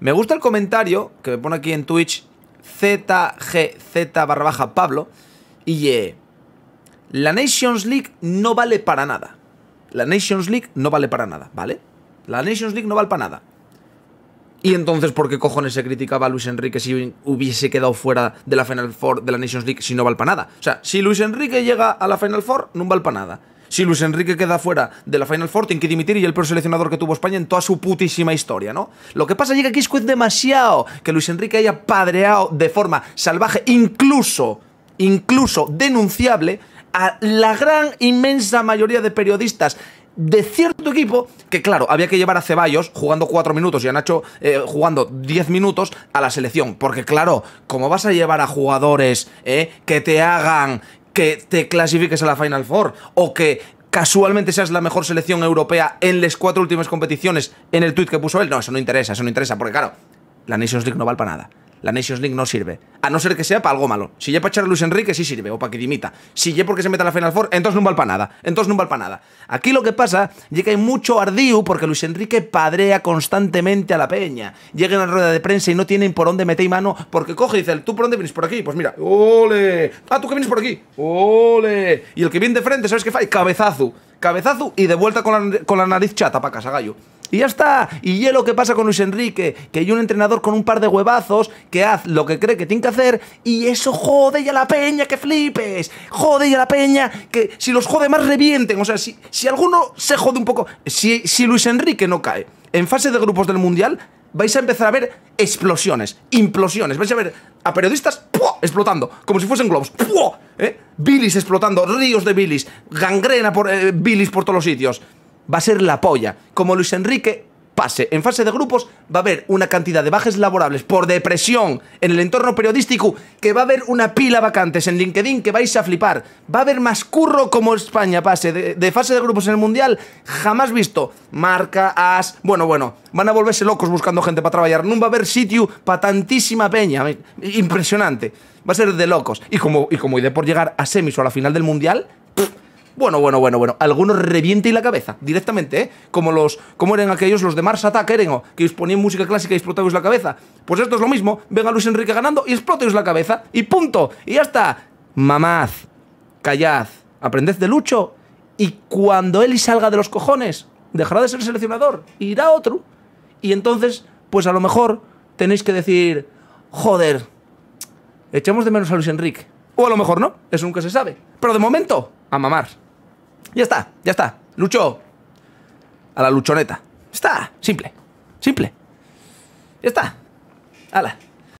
me gusta el comentario que me pone aquí en Twitch ZGZ barra baja Pablo. Y eh, la Nations League no vale para nada. La Nations League no vale para nada, ¿vale? La Nations League no vale para nada. Y entonces, ¿por qué cojones se criticaba a Luis Enrique si hubiese quedado fuera de la Final Four de la Nations League si no vale para nada? O sea, si Luis Enrique llega a la Final Four, no vale para nada. Si Luis Enrique queda fuera de la Final Four, tiene que dimitir y el peor seleccionador que tuvo España en toda su putísima historia, ¿no? Lo que pasa es que aquí es demasiado que Luis Enrique haya padreado de forma salvaje, incluso, incluso denunciable, a la gran inmensa mayoría de periodistas de cierto equipo que, claro, había que llevar a Ceballos jugando cuatro minutos y a Nacho eh, jugando 10 minutos a la selección. Porque, claro, ¿cómo vas a llevar a jugadores eh, que te hagan que te clasifiques a la Final Four o que casualmente seas la mejor selección europea en las cuatro últimas competiciones en el tuit que puso él. No, eso no interesa, eso no interesa, porque claro, la Nations League no vale para nada. La Nations League no sirve. A no ser que sea para algo malo. Si ya para echar a Luis Enrique, sí sirve. O para que dimita. Si ya porque se meta a la Final Four, entonces no vale para nada. Entonces no vale para nada. Aquí lo que pasa es que hay mucho ardío porque Luis Enrique padrea constantemente a la peña. Llega en la rueda de prensa y no tienen por dónde meter mano porque coge y dice, ¿tú por dónde vienes? Por aquí. Pues mira, ¡ole! Ah, tú que vienes por aquí. ¡ole! Y el que viene de frente, ¿sabes qué fai? Cabezazo cabezazo y de vuelta con la, nariz chata para casa, gallo. Y ya está. Y es lo que pasa con Luis Enrique, que hay un entrenador con un par de huevazos que hace lo que cree que tiene que hacer y eso jode ya la peña, que flipes. Jode a la peña, que si los jode más revienten. O sea, si, si alguno se jode un poco, si, si Luis Enrique no cae en fase de grupos del Mundial, vais a empezar a ver explosiones, implosiones. Vais a ver a periodistas explotando, como si fuesen globos. ¿Eh? Bilis explotando, ríos de bilis, gangrena por eh, bilis por todos los sitios. Va a ser la polla, como Luis Enrique pase. En fase de grupos va a haber una cantidad de bajes laborables por depresión en el entorno periodístico, que va a haber una pila vacantes en LinkedIn que vais a flipar. Va a haber más curro como España pase de, fase de grupos en el Mundial jamás visto. Marca, as... Bueno, bueno, van a volverse locos buscando gente para trabajar. No va a haber sitio para tantísima peña. Impresionante. Va a ser de locos. Y como, y como de por llegar a semis o a la final del Mundial bueno, bueno, bueno, bueno. Algunos reviente y la cabeza, directamente, ¿eh? Como los. Como eran aquellos los de Mars Attack, Erengo? que os ponían música clásica y explotabais la cabeza. Pues esto es lo mismo. Venga Luis Enrique ganando y explotáis la cabeza. Y punto. Y ya está. Mamad. Callad. Aprended de Lucho. Y cuando él salga de los cojones, dejará de ser seleccionador. Y irá otro. Y entonces, pues a lo mejor tenéis que decir. Joder. echemos de menos a Luis Enrique. O a lo mejor no, eso nunca se sabe. Pero de momento, a mamar. Ya está, ya está. Lucho a la luchoneta. Está, simple, simple. Ya está. Hala.